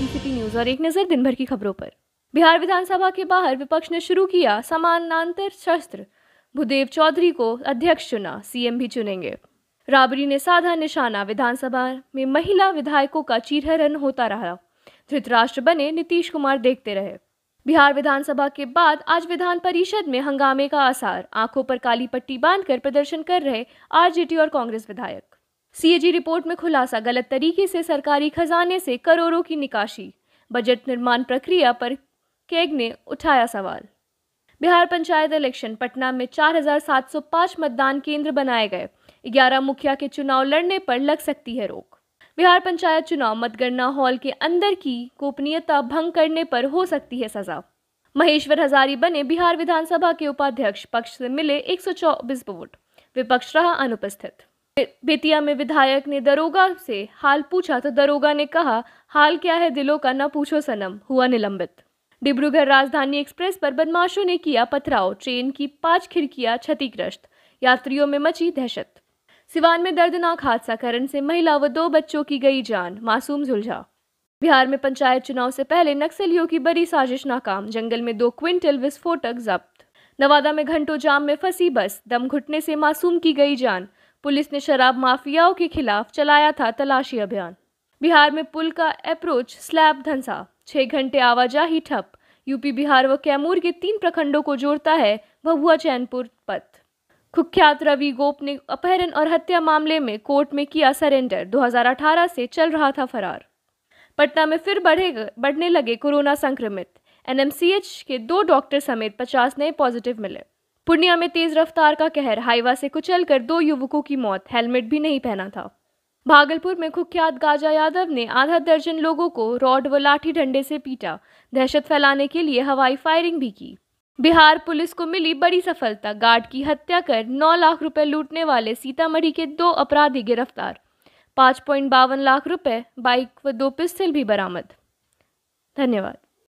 GCP news और एक नजर दिन भर की खबरों पर बिहार विधानसभा के बाहर विपक्ष ने शुरू किया समानांतर शस्त्र भूदेव चौधरी को अध्यक्ष चुना सीएम भी चुनेंगे राबरी ने साधा निशाना विधानसभा में महिला विधायकों का चीरहरण होता रहा धृतराष्ट्र बने नीतीश कुमार देखते रहे बिहार विधानसभा के बाद आज विधान परिषद में हंगामे का आसार आंखों पर काली पट्टी बांधकर प्रदर्शन कर रहे आरजेडी और कांग्रेस विधायक सीएजी रिपोर्ट में खुलासा गलत तरीके से सरकारी खजाने से करोड़ों की निकासी बजट निर्माण प्रक्रिया पर केग ने उठाया सवाल बिहार पंचायत इलेक्शन पटना में 4,705 मतदान केंद्र बनाए गए 11 मुखिया के चुनाव लड़ने पर लग सकती है रोक बिहार पंचायत चुनाव मतगणना हॉल के अंदर की गोपनीयता भंग करने पर हो सकती है सजा महेश्वर हजारी बने बिहार विधानसभा के उपाध्यक्ष पक्ष से मिले एक वोट विपक्ष रहा अनुपस्थित बेतिया में विधायक ने दरोगा से हाल पूछा तो दरोगा ने कहा हाल क्या है दिलों का न पूछो सनम हुआ निलंबित डिब्रूगढ़ राजधानी एक्सप्रेस पर बदमाशों ने किया पथराव ट्रेन की पांच खिड़कियां क्षतिग्रस्त यात्रियों में मची दहशत सिवान में दर्दनाक हादसा करण से महिला व दो बच्चों की गई जान मासूम जुलझा बिहार में पंचायत चुनाव से पहले नक्सलियों की बड़ी साजिश नाकाम जंगल में दो क्विंटल विस्फोटक जब्त नवादा में घंटों जाम में फंसी बस दम घुटने से मासूम की गई जान पुलिस ने शराब माफियाओं के खिलाफ चलाया था तलाशी अभियान बिहार में पुल का अप्रोच स्लैब धंसा छह घंटे आवाजाही ठप यूपी बिहार व कैमूर के तीन प्रखंडों को जोड़ता है भभुआ चैनपुर पथ कुख्यात रवि गोप ने अपहरण और हत्या मामले में कोर्ट में किया सरेंडर 2018 से चल रहा था फरार पटना में फिर बढ़े बढ़ने लगे कोरोना संक्रमित एनएमसीएच के दो डॉक्टर समेत 50 नए पॉजिटिव मिले पूर्णिया में तेज रफ्तार का कहर हाईवा से कुचल कर दो युवकों की मौत हेलमेट भी नहीं पहना था भागलपुर में कुख्यात गाजा यादव ने आधा दर्जन लोगों को रॉड व लाठी डंडे से पीटा दहशत फैलाने के लिए हवाई फायरिंग भी की बिहार पुलिस को मिली बड़ी सफलता गार्ड की हत्या कर 9 लाख रुपए लूटने वाले सीतामढ़ी के दो अपराधी गिरफ्तार पाँच पॉइंट बावन लाख रुपए बाइक व दो पिस्टल भी बरामद धन्यवाद